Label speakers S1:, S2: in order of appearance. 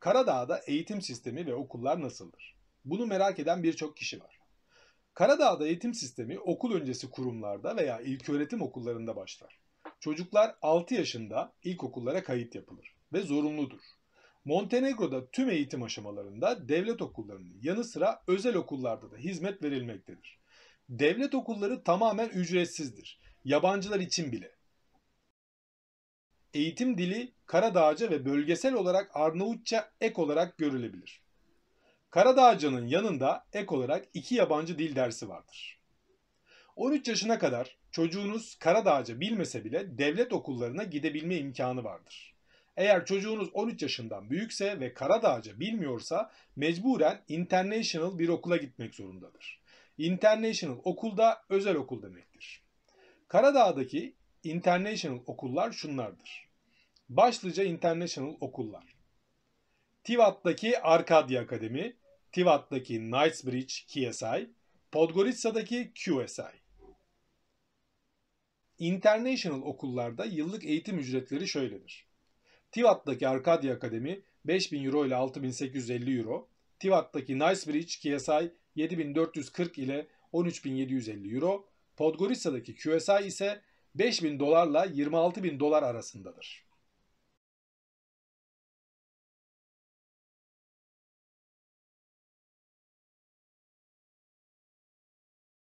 S1: Karadağ'da eğitim sistemi ve okullar nasıldır? Bunu merak eden birçok kişi var.
S2: Karadağ'da eğitim sistemi okul öncesi kurumlarda veya ilköğretim okullarında başlar. Çocuklar 6 yaşında ilkokullara kayıt yapılır ve zorunludur. Montenegro'da tüm eğitim aşamalarında devlet okullarının yanı sıra özel okullarda da hizmet verilmektedir. Devlet okulları tamamen ücretsizdir. Yabancılar için bile eğitim dili Karadağca ve bölgesel olarak Arnavutça ek olarak görülebilir. Karadağca'nın yanında ek olarak iki yabancı dil dersi vardır. 13 yaşına kadar çocuğunuz Karadağca bilmese bile devlet okullarına gidebilme imkanı vardır. Eğer çocuğunuz 13 yaşından büyükse ve Karadağca bilmiyorsa mecburen international bir okula gitmek zorundadır. International okulda özel okul demektir. Karadağ'daki International okullar şunlardır. Başlıca international okullar. Tivat'taki Arkadya Akademi, Tivat'taki Knightsbridge KSI, Podgorica'daki QSI. International okullarda yıllık eğitim ücretleri şöyledir. Tivat'taki Arkadya Akademi 5000 Euro ile 6850 Euro, Tivat'taki Knightsbridge KSI 7440 ile 13750 Euro, Podgorica'daki QSI ise 5 bin dolarla 26
S1: bin dolar arasındadır.